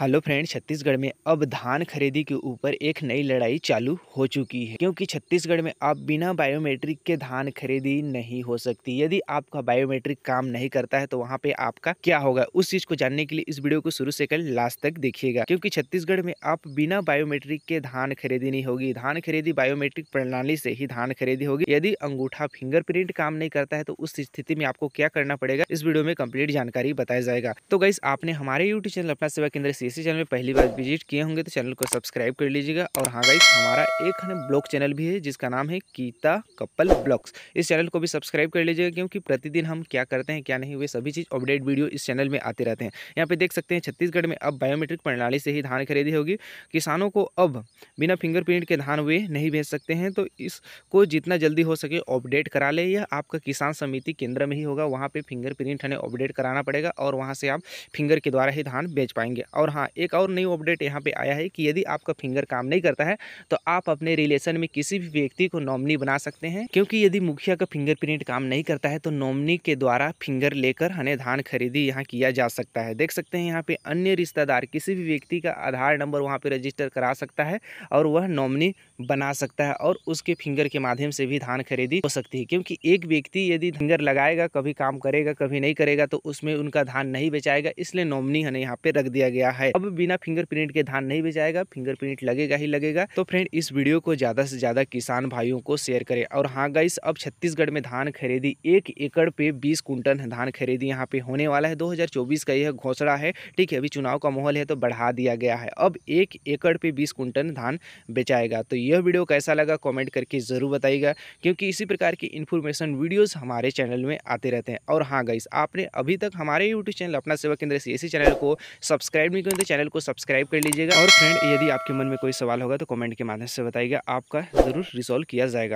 hello friend Chhattisgarh में अब धान खरीदी के ऊपर एक नई लड़ाई चालू हो चुकी है क्योंकि छत्तीसगढ़ में आप बिना बायोमेट्रिक के धान खरीदी नहीं हो सकती यदि आपका बायोमेट्रिक काम नहीं करता है तो वहां पे आपका क्या होगा उस चीज को जानने के लिए इस वीडियो को शुरू से कल लास्ट तक देखिएगा क्योंकि छत्तीसगढ़ में आप बिना बायोमेट्रिक के धान खरीदी नहीं होगी धान खरीदी बायोमेट्रिक प्रणाली से ही धान खरीदी होगी यदि अंगूठा फिंगरप्रिंट काम नहीं करता है तो उस स्थिति में आपको क्या करना पड़ेगा इस वीडियो में कम्प्लीट जानकारी बताया जाएगा तो गाइस आपने हमारे यूट्यूब चैनल अपना सेवा केंद्र इसी चैनल में पहली बार विजिट किए होंगे तो चैनल को सब्सक्राइब कर लीजिएगा और हाँ गाइस हमारा एक हमें ब्लॉग चैनल भी है जिसका नाम है कीता कपल ब्लॉग्स इस चैनल को भी सब्सक्राइब कर लीजिएगा क्योंकि प्रतिदिन हम क्या करते हैं क्या नहीं वे सभी चीज़ अपडेट वीडियो इस चैनल में आते रहते हैं यहाँ पर देख सकते हैं छत्तीसगढ़ में अब बायोमेट्रिक प्रणाली से ही धान खरीदी होगी किसानों को अब बिना फिंगरप्रिंट के धान वे नहीं भेज सकते हैं तो इसको जितना जल्दी हो सके अपडेट करा ले या आपका किसान समिति केंद्र में ही होगा वहाँ पर फिंगरप्रिंट हमें अपडेट कराना पड़ेगा और वहाँ से आप फिंगर के द्वारा ही धान बेच पाएंगे और हाँ एक और न्यू अपडेट यहाँ पे आया है कि यदि आपका फिंगर काम नहीं करता है तो आप अपने रिलेशन में किसी भी व्यक्ति को नॉमनी बना सकते हैं क्योंकि यदि मुखिया का फिंगरप्रिंट काम नहीं करता है तो नॉमनी के द्वारा फिंगर लेकर हने धान खरीदी यहाँ किया जा सकता है देख सकते हैं यहाँ पे अन्य रिश्तेदार किसी भी व्यक्ति का आधार नंबर वहाँ पे रजिस्टर करा सकता है और वह नॉमनी बना सकता है और उसके फिंगर के माध्यम से भी धान खरीदी हो सकती है क्योंकि एक व्यक्ति यदि फिंगर लगाएगा कभी काम करेगा कभी नहीं करेगा तो उसमें उनका धान नहीं बेचाएगा इसलिए नॉमनी हमें यहाँ पे रख दिया गया है है अब बिना फिंगरप्रिंट के धान नहीं बेचाएगा फिंगरप्रिंट लगेगा ही लगेगा तो फ्रेंड इस वीडियो को ज्यादा से ज्यादा किसान भाइयों को शेयर करें और हाँ गाइस अब छत्तीसगढ़ में धान खरीदी एक एकड़ पे बीस कुंटल धान खरीदी यहाँ पे होने वाला है दो का यह घोषणा है ठीक है अभी चुनाव का माहौल है तो बढ़ा दिया गया है अब एक एकड़ पे बीस कुंटल धान बेचाएगा तो यह वीडियो कैसा लगा कॉमेंट करके ज़रूर बताइएगा क्योंकि इसी प्रकार की इन्फॉर्मेशन वीडियोस हमारे चैनल में आते रहते हैं और हाँ गाइस आपने अभी तक हमारे यूट्यूब चैनल अपना सेवा केंद्र से इसी चैनल को सब्सक्राइब नहीं कर तो चैनल को सब्सक्राइब कर लीजिएगा और फ्रेंड यदि आपके मन में कोई सवाल होगा तो कमेंट के माध्यम से बताइएगा आपका ज़रूर रिसॉल्व किया जाएगा